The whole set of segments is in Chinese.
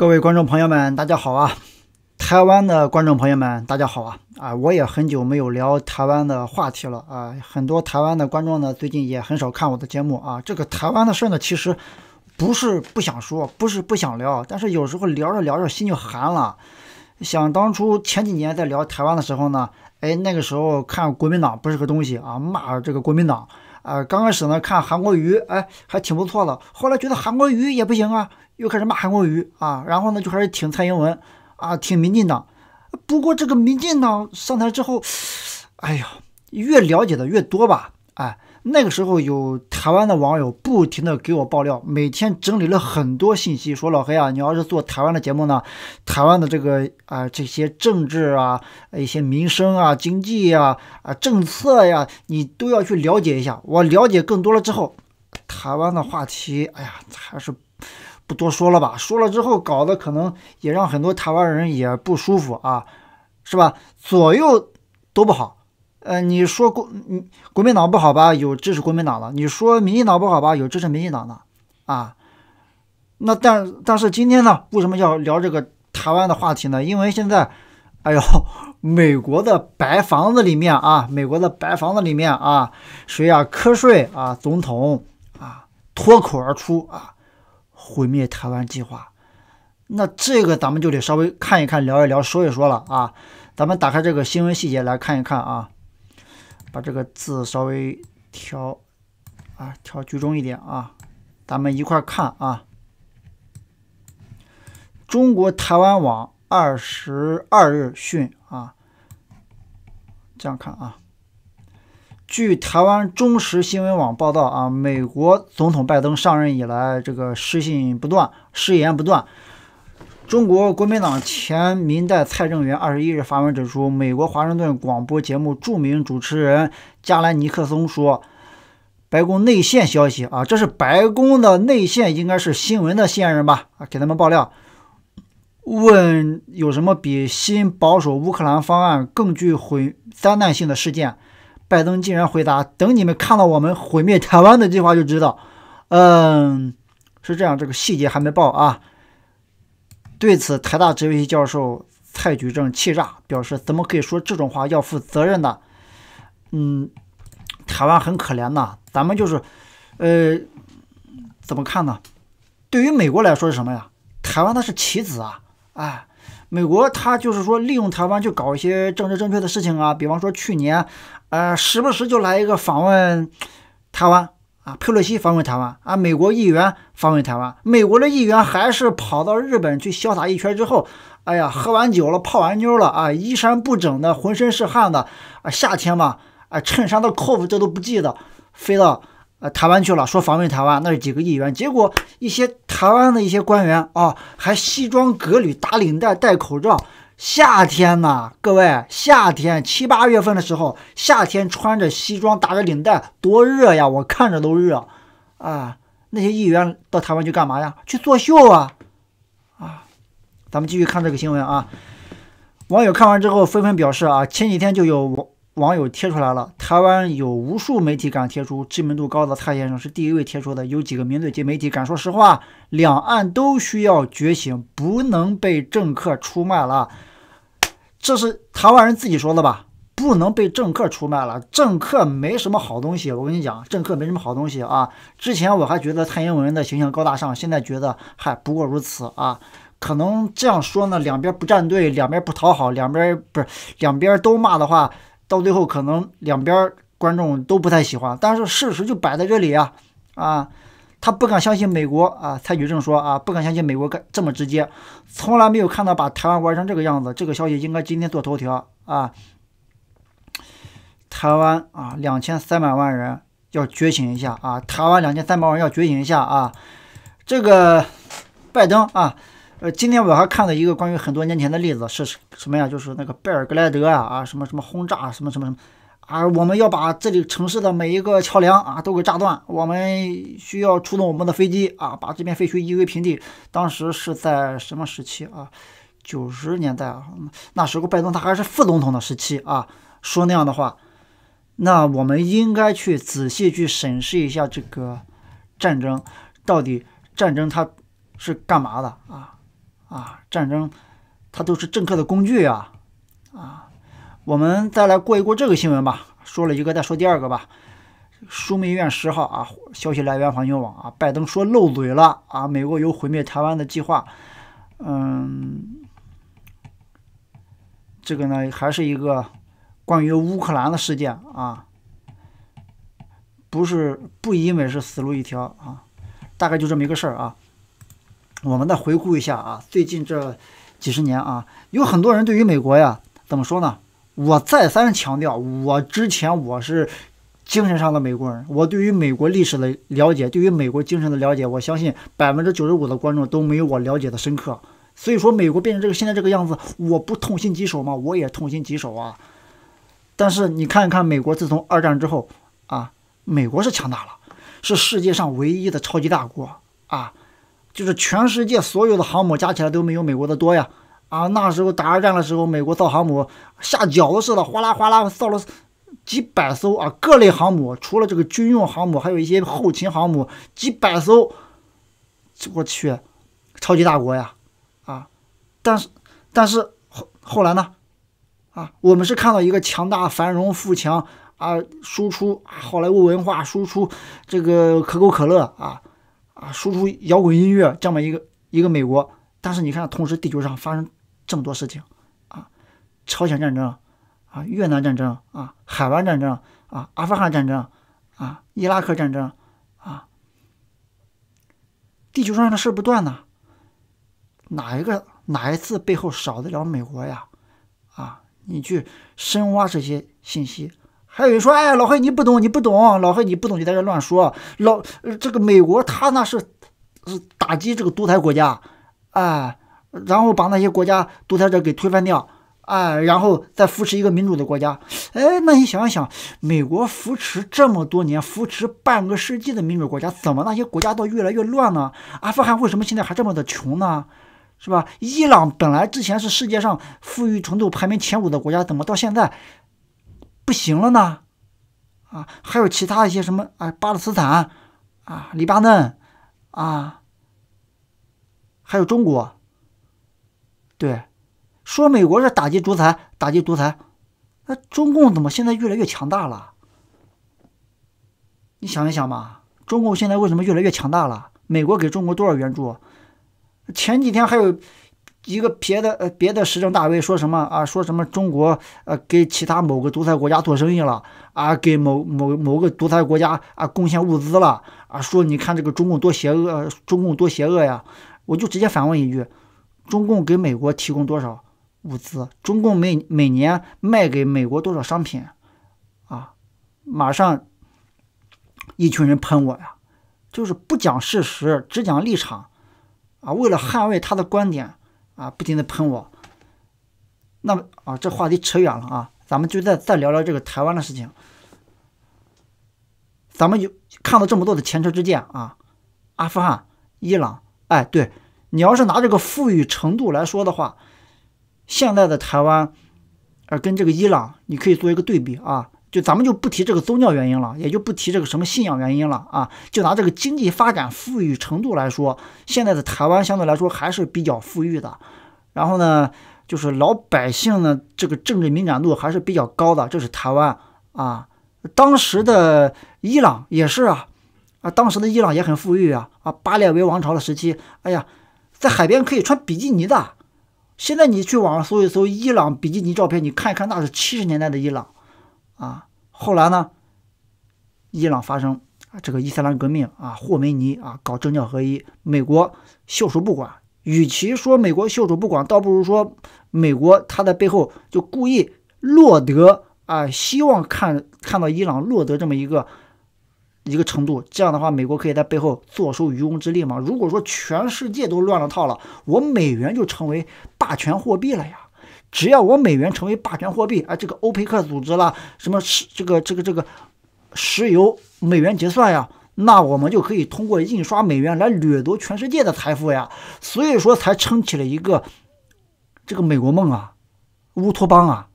各位观众朋友们，大家好啊！台湾的观众朋友们，大家好啊！啊，我也很久没有聊台湾的话题了啊！很多台湾的观众呢，最近也很少看我的节目啊。这个台湾的事呢，其实不是不想说，不是不想聊，但是有时候聊着聊着心就寒了。想当初前几年在聊台湾的时候呢，哎，那个时候看国民党不是个东西啊，骂这个国民党。啊，刚开始呢看韩国瑜，哎，还挺不错的。后来觉得韩国瑜也不行啊，又开始骂韩国瑜啊。然后呢，就开始挺蔡英文啊，挺民进党。不过这个民进党上台之后，哎呀，越了解的越多吧，哎。那个时候有台湾的网友不停的给我爆料，每天整理了很多信息，说老黑啊，你要是做台湾的节目呢，台湾的这个啊这些政治啊、一些民生啊、经济呀、啊政策呀，你都要去了解一下。我了解更多了之后，台湾的话题，哎呀，还是不多说了吧，说了之后搞得可能也让很多台湾人也不舒服啊，是吧？左右都不好。呃，你说国国民党不好吧，有支持国民党的；你说民进党不好吧，有支持民进党的。啊，那但但是今天呢，为什么要聊这个台湾的话题呢？因为现在，哎呦，美国的白房子里面啊，美国的白房子里面啊，谁啊？瞌睡啊？总统啊？脱口而出啊？毁灭台湾计划？那这个咱们就得稍微看一看，聊一聊，说一说了啊。咱们打开这个新闻细节来看一看啊。把这个字稍微调啊，调居中一点啊，咱们一块儿看啊。中国台湾网二十二日讯啊，这样看啊。据台湾中时新闻网报道啊，美国总统拜登上任以来，这个失信不断，失言不断。中国国民党前民代蔡正元二十一日发文指出，美国华盛顿广播节目著名主持人加兰尼克松说：“白宫内线消息啊，这是白宫的内线，应该是新闻的线人吧？啊，给他们爆料。问有什么比新保守乌克兰方案更具毁灾难性的事件？拜登竟然回答：等你们看到我们毁灭台湾的计划就知道。嗯，是这样，这个细节还没报啊。”对此，台大哲学系教授蔡举正气炸，表示：“怎么可以说这种话？要负责任的。嗯，台湾很可怜呐，咱们就是，呃，怎么看呢？对于美国来说是什么呀？台湾它是棋子啊！哎，美国他就是说利用台湾去搞一些政治正确的事情啊，比方说去年，呃，时不时就来一个访问台湾。”啊，佩洛西访问台湾啊，美国议员访问台湾，美国的议员还是跑到日本去潇洒一圈之后，哎呀，喝完酒了，泡完妞了啊，衣衫不整的，浑身是汗的啊，夏天嘛，啊，衬衫的扣子这都不记得，飞到台湾去了，说访问台湾，那是几个议员，结果一些台湾的一些官员啊，还西装革履，打领带，戴口罩。夏天呐，各位，夏天七八月份的时候，夏天穿着西装打着领带，多热呀！我看着都热，啊，那些议员到台湾去干嘛呀？去作秀啊！啊，咱们继续看这个新闻啊。网友看完之后纷纷表示啊，前几天就有网网友贴出来了，台湾有无数媒体敢贴出知名度高的蔡先生是第一位贴出的，有几个名字及媒体敢说实话，两岸都需要觉醒，不能被政客出卖了。这是台湾人自己说的吧？不能被政客出卖了，政客没什么好东西。我跟你讲，政客没什么好东西啊！之前我还觉得蔡英文的形象高大上，现在觉得嗨不过如此啊！可能这样说呢，两边不站队，两边不讨好，两边不是两边都骂的话，到最后可能两边观众都不太喜欢。但是事实就摆在这里啊啊！他不敢相信美国啊！蔡举正说啊，不敢相信美国这么直接，从来没有看到把台湾玩成这个样子。这个消息应该今天做头条啊！台湾啊，两千三百万人要觉醒一下啊！台湾两千三百万人要觉醒一下啊！这个拜登啊，呃，今天我还看了一个关于很多年前的例子是什么呀？就是那个贝尔格莱德啊啊，什么什么轰炸啊，什么什么什么。啊，我们要把这里城市的每一个桥梁啊都给炸断。我们需要出动我们的飞机啊，把这片废墟夷为平地。当时是在什么时期啊？九十年代啊，那时候拜登他还是副总统的时期啊，说那样的话。那我们应该去仔细去审视一下这个战争，到底战争它是干嘛的啊？啊，战争它都是政客的工具啊，啊。我们再来过一过这个新闻吧，说了一个再说第二个吧。枢密院十号啊，消息来源环球网啊，拜登说漏嘴了啊，美国有毁灭台湾的计划。嗯，这个呢还是一个关于乌克兰的事件啊，不是不因为是死路一条啊，大概就这么一个事儿啊。我们再回顾一下啊，最近这几十年啊，有很多人对于美国呀，怎么说呢？我再三强调，我之前我是精神上的美国人，我对于美国历史的了解，对于美国精神的了解，我相信百分之九十五的观众都没有我了解的深刻。所以说，美国变成这个现在这个样子，我不痛心疾首吗？我也痛心疾首啊！但是你看看美国，自从二战之后啊，美国是强大了，是世界上唯一的超级大国啊，就是全世界所有的航母加起来都没有美国的多呀。啊，那时候打二战的时候，美国造航母下饺子似的，哗啦哗啦造了几百艘啊，各类航母，除了这个军用航母，还有一些后勤航母，几百艘，我去，超级大国呀，啊，但是但是后后来呢，啊，我们是看到一个强大、繁荣、富强啊，输出好莱坞文化，输出这个可口可乐啊啊，输出摇滚音乐，这么一个一个美国，但是你看，同时地球上发生。这么多事情啊，朝鲜战争啊，越南战争啊，海湾战争啊，阿富汗战争啊，伊拉克战争啊，地球上的事不断呢。哪一个哪一次背后少得了美国呀？啊，你去深挖这些信息。还有人说：“哎，老黑你不懂，你不懂，老黑你不懂就在这乱说。”老这个美国他那是是打击这个独裁国家，哎。然后把那些国家独裁者给推翻掉，哎，然后再扶持一个民主的国家。哎，那你想一想，美国扶持这么多年，扶持半个世纪的民主国家，怎么那些国家倒越来越乱呢？阿富汗为什么现在还这么的穷呢？是吧？伊朗本来之前是世界上富裕程度排名前五的国家，怎么到现在不行了呢？啊，还有其他一些什么，哎，巴勒斯坦啊，黎巴嫩啊，还有中国。对，说美国是打击独裁，打击独裁，那中共怎么现在越来越强大了？你想一想嘛，中共现在为什么越来越强大了？美国给中国多少援助？前几天还有一个别的呃别的时政大 V 说什么啊？说什么中国呃给其他某个独裁国家做生意了啊？给某某某个独裁国家啊贡献物资了啊？说你看这个中共多邪恶，中共多邪恶呀！我就直接反问一句。中共给美国提供多少物资？中共每每年卖给美国多少商品？啊，马上一群人喷我呀，就是不讲事实，只讲立场啊，为了捍卫他的观点啊，不停的喷我。那么啊，这话题扯远了啊，咱们就再再聊聊这个台湾的事情。咱们就看到这么多的前车之鉴啊，阿富汗、伊朗，哎，对。你要是拿这个富裕程度来说的话，现在的台湾，呃，跟这个伊朗，你可以做一个对比啊。就咱们就不提这个宗教原因了，也就不提这个什么信仰原因了啊。就拿这个经济发展富裕程度来说，现在的台湾相对来说还是比较富裕的。然后呢，就是老百姓呢，这个政治敏感度还是比较高的。这是台湾啊，当时的伊朗也是啊，啊，当时的伊朗也很富裕啊，啊，巴列维王朝的时期，哎呀。在海边可以穿比基尼的，现在你去网上搜一搜伊朗比基尼照片，你看一看，那是七十年代的伊朗，啊，后来呢，伊朗发生啊这个伊斯兰革命啊，霍梅尼啊搞政教合一，美国袖手不管。与其说美国袖手不管，倒不如说美国他在背后就故意落得啊，希望看看到伊朗落得这么一个。一个程度，这样的话，美国可以在背后坐收渔翁之利吗？如果说全世界都乱了套了，我美元就成为霸权货币了呀。只要我美元成为霸权货币，啊，这个欧佩克组织了什么？这个这个这个石油美元结算呀，那我们就可以通过印刷美元来掠夺全世界的财富呀。所以说才撑起了一个这个美国梦啊，乌托邦啊，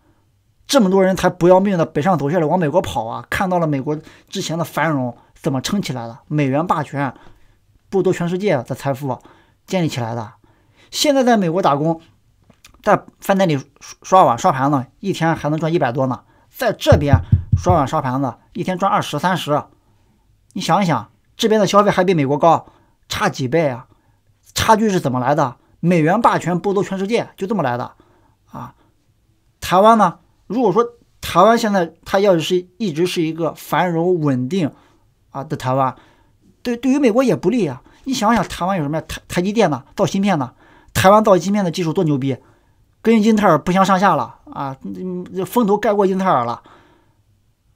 这么多人才不要命的北上走下来往美国跑啊，看到了美国之前的繁荣。怎么撑起来的？美元霸权剥夺全世界的财富建立起来的。现在在美国打工，在饭店里刷碗刷盘子，一天还能赚一百多呢。在这边刷碗刷盘子，一天赚二十三十。你想一想，这边的消费还比美国高，差几倍啊？差距是怎么来的？美元霸权剥夺全世界，就这么来的啊。台湾呢？如果说台湾现在它要是一直是一个繁荣稳定，啊，在台湾，对对于美国也不利啊！你想想，台湾有什么呀？台台积电呢，造芯片呢？台湾造芯片的技术多牛逼，跟英特尔不相上下了啊！嗯，风头盖过英特尔了。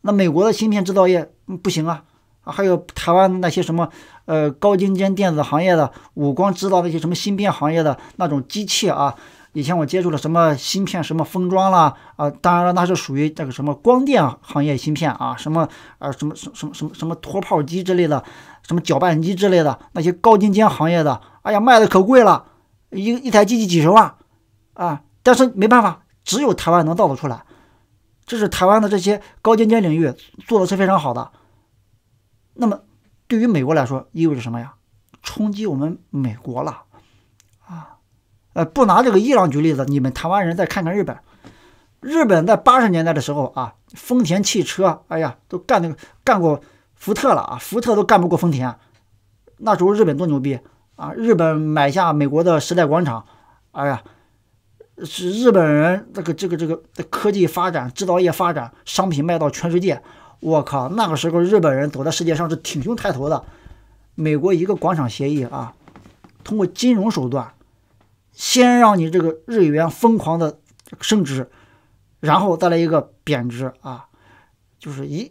那美国的芯片制造业不行啊！啊，还有台湾那些什么呃高精尖电子行业的五光制造那些什么芯片行业的那种机器啊。以前我接触了什么芯片、什么封装啦，啊，当然了，那是属于这个什么光电行业芯片啊，什么呃，什么什什么什么什么脱泡机之类的，什么搅拌机之类的，那些高精尖行业的，哎呀，卖的可贵了，一一台机器几十万，啊，但是没办法，只有台湾能造得出来，这是台湾的这些高精尖领域做的是非常好的。那么对于美国来说意味着什么呀？冲击我们美国了。呃，不拿这个伊朗举例子，你们台湾人再看看日本。日本在八十年代的时候啊，丰田汽车，哎呀，都干那个干过福特了啊，福特都干不过丰田。那时候日本多牛逼啊！日本买下美国的时代广场，哎呀，是日本人这个这个这个科技发展、制造业发展、商品卖到全世界。我靠，那个时候日本人走在世界上是挺胸抬头的。美国一个广场协议啊，通过金融手段。先让你这个日元疯狂的升值，然后再来一个贬值啊，就是一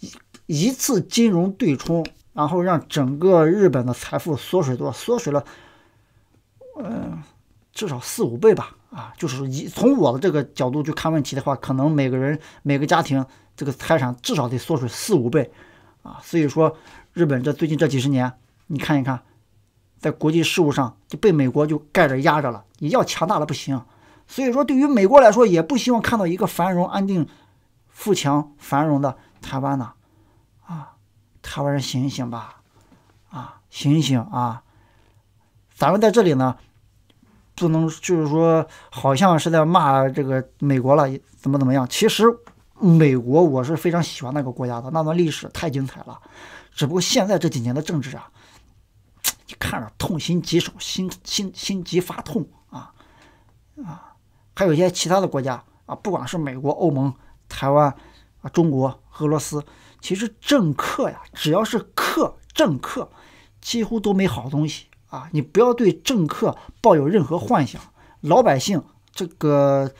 一一次金融对冲，然后让整个日本的财富缩水多缩水了，嗯，至少四五倍吧啊，就是一从我的这个角度去看问题的话，可能每个人每个家庭这个财产至少得缩水四五倍啊，所以说日本这最近这几十年，你看一看。在国际事务上就被美国就盖着压着了，你要强大了不行。所以说，对于美国来说，也不希望看到一个繁荣、安定、富强、繁荣的台湾呢。啊，台湾人醒醒吧！啊，醒醒啊！咱们在这里呢，不能就是说好像是在骂这个美国了，怎么怎么样？其实美国我是非常喜欢那个国家的，那段历史太精彩了。只不过现在这几年的政治啊。看着痛心疾首，心心心急发痛啊啊！还有一些其他的国家啊，不管是美国、欧盟、台湾啊、中国、俄罗斯，其实政客呀，只要是客政客，几乎都没好东西啊！你不要对政客抱有任何幻想，老百姓这个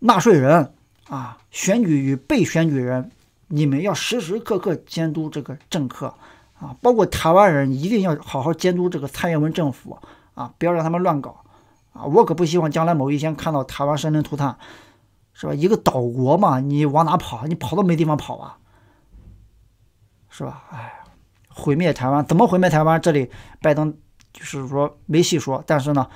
纳税人啊，选举与被选举人，你们要时时刻刻监督这个政客。啊，包括台湾人一定要好好监督这个蔡英文政府啊，不要让他们乱搞啊！我可不希望将来某一天看到台湾生灵涂炭，是吧？一个岛国嘛，你往哪跑？你跑都没地方跑啊，是吧？哎，毁灭台湾怎么毁灭台湾？这里拜登就是说没细说，但是呢，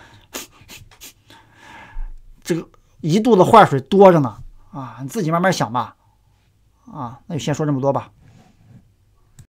这个一肚子坏水多着呢啊！你自己慢慢想吧啊！那就先说这么多吧。